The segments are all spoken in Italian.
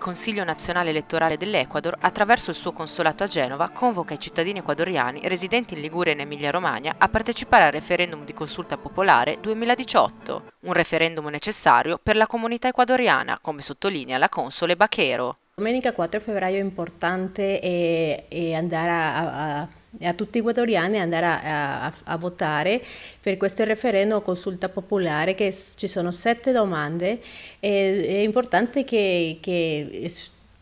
Consiglio nazionale elettorale dell'Ecuador, attraverso il suo consolato a Genova, convoca i cittadini ecuadoriani residenti in Liguria e in Emilia-Romagna a partecipare al referendum di consulta popolare 2018, un referendum necessario per la comunità ecuadoriana, come sottolinea la console Bachero. Domenica 4 febbraio è importante e, eh, è eh, andare a, a a tutti i ecuadoriani andare a, a, a, votare per questo referendum o consulta popolare che ci sono sette domande e, eh, è importante che, che,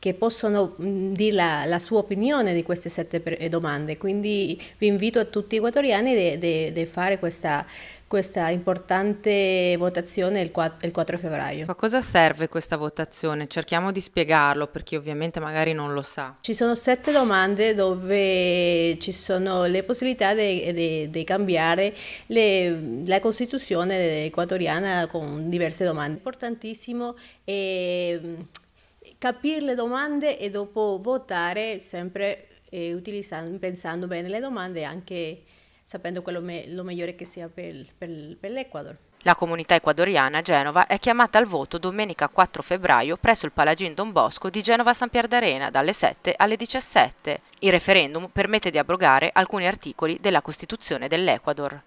che possono mm, dire la, la, sua opinione di queste sette domande quindi vi invito a tutti i ecuadoriani di fare questa questa importante votazione il 4, il 4, febbraio. A cosa serve questa votazione? Cerchiamo di spiegarlo per chi ovviamente magari non lo sa. Ci sono sette domande dove ci sono le possibilità di cambiare le, la Costituzione equatoriana con diverse domande. Importantissimo è ehm, capire le domande e dopo votare sempre eh, pensando bene le domande anche sapendo quello me- lo migliore che sia per, per, per l'Ecuador. La comunità ecuadoriana a Genova è chiamata al voto domenica 4 febbraio presso il Palagin Don Bosco di Genova San Pier d'Arena dalle 7 alle 17. Il referendum permette di abrogare alcuni articoli della Costituzione dell'Ecuador.